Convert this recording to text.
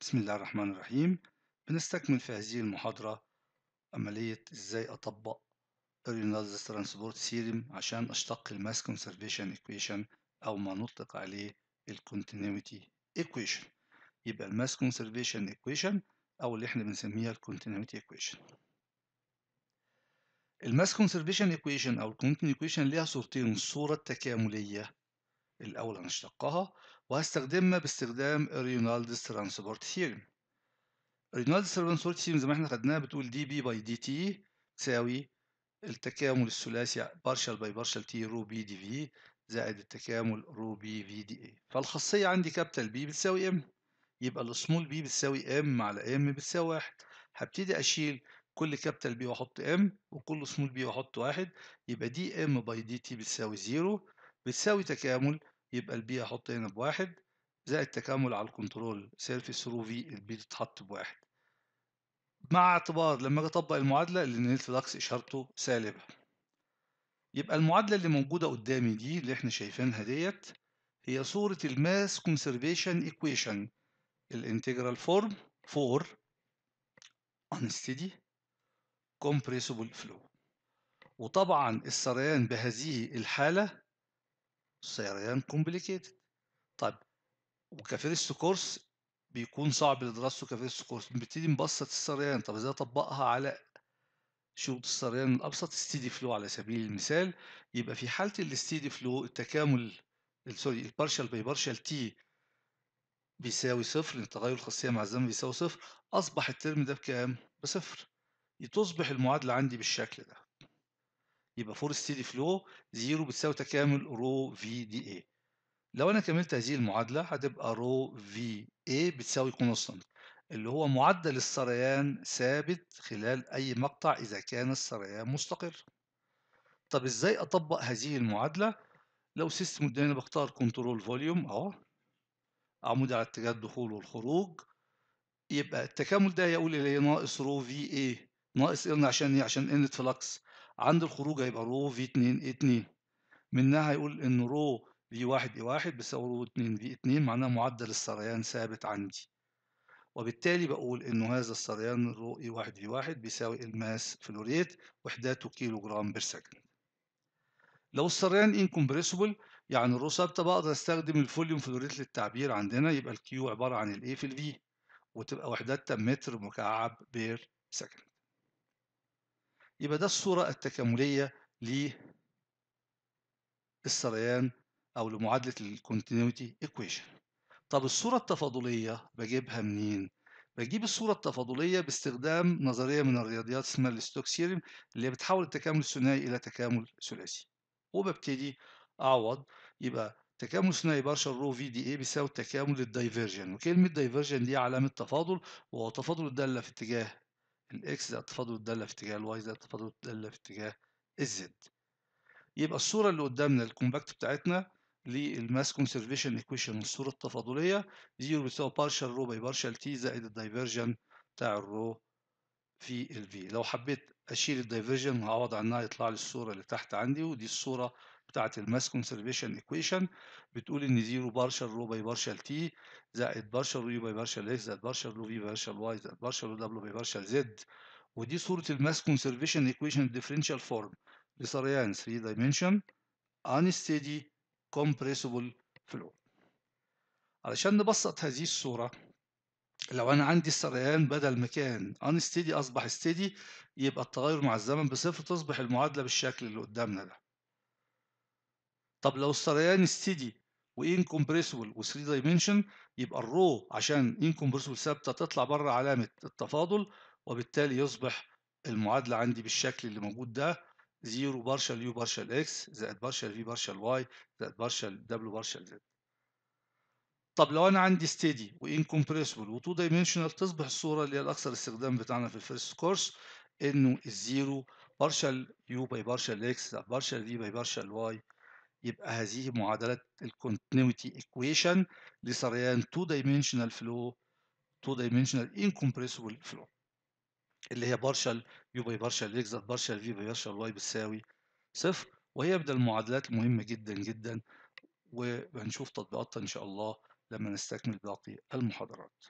بسم الله الرحمن الرحيم بنستكمل في هذه المحاضرة عملية ازاي اطبق الريناليزس ترانسبورت سيريم عشان اشتق الماس Conservation Equation او ما نطلق عليه الـ Continuity Equation يبقى الماس Conservation Equation او اللي احنا بنسميها الـ الكونتينيوتي ايكويشن الماس Conservation Equation او الـ Continuity Equation ليها صورتين الصورة التكاملية الأول هنشتقها وهستخدمها باستخدام رينالدز ترانسبورت ثيرم رينالدز ترانسبورت ثيرم زي ما احنا خدناها بتقول دي بي باي دي تي تساوي التكامل الثلاثي بارشل باي بارشل تي رو بي دي في زائد التكامل رو بي في دي اي فالخاصية عندي كابيتال بي بتساوي ام يبقى السمول بي بتساوي ام على ام بتساوي واحد هبتدي أشيل كل كابيتال بي واحط ام وكل سمول بي واحط واحد يبقى دي ام باي دي تي بتساوي زيرو بتساوي تكامل يبقى البي احط هنا بواحد زائد تكامل على الكنترول سيرفيس ثرو في البي تتحط بواحد مع اعتبار لما اجي اطبق المعادله اللي نيل فلكس اشارته سالبه يبقى المعادله اللي موجوده قدامي دي اللي احنا شايفينها ديت هي صوره الماس كونسرفيشن ايكويشن الانتجرال فورم فور unsteady compressible flow وطبعا السريان بهذه الحاله سيريان كومبليكيتد طيب وكفيرست كورس بيكون صعب لدراسته كفيرست كورس بنبتدي نبسط السريان طب ازاي اطبقها على شروط السريان الابسط ستيدي فلو على سبيل المثال يبقى في حاله الستيدي فلو التكامل سوري البارشال باي بارشال تي بيساوي صفر لان تغير الخاصيه مع الزمن بيساوي صفر اصبح الترم ده بكام بصفر تصبح المعادله عندي بالشكل ده يبقى فور ستيدي فلو زيرو بتساوي تكامل رو في دي اي لو انا كملت هذه المعادله هتبقى رو في اي بتساوي كونستانت اللي هو معدل السريان ثابت خلال اي مقطع اذا كان السريان مستقر طب ازاي اطبق هذه المعادله لو سيستم انا بختار كنترول فوليوم اهو عمود على اتجاه الدخول والخروج يبقى التكامل ده يقول لي ناقص رو في اي ناقص ان عشان ايه عشان انت فلكس عند الخروج هيبقى رو في 2 اي 2 منها هيقول ان رو في 1 اي 1 بيساوي رو 2 في 2 معناها معدل السريان ثابت عندي وبالتالي بقول انه هذا السريان رو اي 1 في 1 بيساوي الماس فلوريت وحداته كيلو جرام بير سكند لو السريان انكمبريسبل يعني الرو ثابته بقدر استخدم الفوليوم فلوريت للتعبير عندنا يبقى الكيو عباره عن الاي في الفي وتبقى وحداتها متر مكعب بير سكند يبقى ده الصورة التكاملية للسريان أو لمعادلة الكونتينيوتي إيكويشن. طب الصورة التفاضلية بجيبها منين؟ بجيب الصورة التفاضلية باستخدام نظرية من الرياضيات اسمها الستوك ثيوريم اللي بتحول التكامل الثنائي إلى تكامل ثلاثي. وببتدي أعوض يبقى تكامل ثنائي بارشل رو في دي اي بيساوي التكامل الدايفرجن وكلمة دايفرجن دي علامة تفاضل وهو تفاضل الدالة في اتجاه الاكس ده تفاضل الداله في اتجاه الواي ده تفاضل الداله في اتجاه الزد يبقى الصوره اللي قدامنا الكومباكت بتاعتنا للماس كونسرفيشن ايكويشن الصوره التفاضليه زيرو بتساوي بارشال رو باي بارشال تي زائد الدايفرجن بتاع الرو في الفي v لو حبيت اشيل الدايفرجن وهعوض عنها يطلع لي الصوره اللي تحت عندي ودي الصوره بتاعت الماس كونسرفيشن ايكويشن بتقول ان زيرو بارشل رو باي بارشل تي زائد بارشل رو باي بارشل اكس زائد بارشل رو في باي بارشل واي زائد بارشل رو دبليو باي بارشل زد ودي صورة الماس كونسرفيشن ايكويشن ديفرنشال فورم لسريان 3 دايمنشن unsteady compressible flow علشان نبسط هذه الصورة لو أنا عندي السريان بدل ما كان unsteady أصبح steady يبقى التغير مع الزمن بصفر تصبح المعادلة بالشكل اللي قدامنا ده طب لو السريان ستيدي وانكمبريسبل و3 دايمنشن يبقى الرو عشان انكمبريسبل ثابته تطلع بره علامه التفاضل وبالتالي يصبح المعادله عندي بالشكل اللي موجود ده 0 بارشل يو بارشل اكس زائد بارشل في بارشل واي زائد بارشل دبليو بارشل زد طب لو انا عندي ستيدي وانكمبريسبل و2 دايمنشنال تصبح الصوره اللي هي الاكثر استخدام بتاعنا في الفيرست كورس انه الزيرو بارشل يو باي بارشل اكس بارشل في باي بارشل واي يبقى هذه معادلة الكونتينيوتي ايكويشن لسريان 2 dimensional flow 2 dimensional incompressible flow اللي هي بارشل يو باي بارشل اكس بارشل في باي بارشل واي بتساوي صفر وهي من المعادلات المهمة جدا جدا وهنشوف تطبيقاتها ان شاء الله لما نستكمل باقي المحاضرات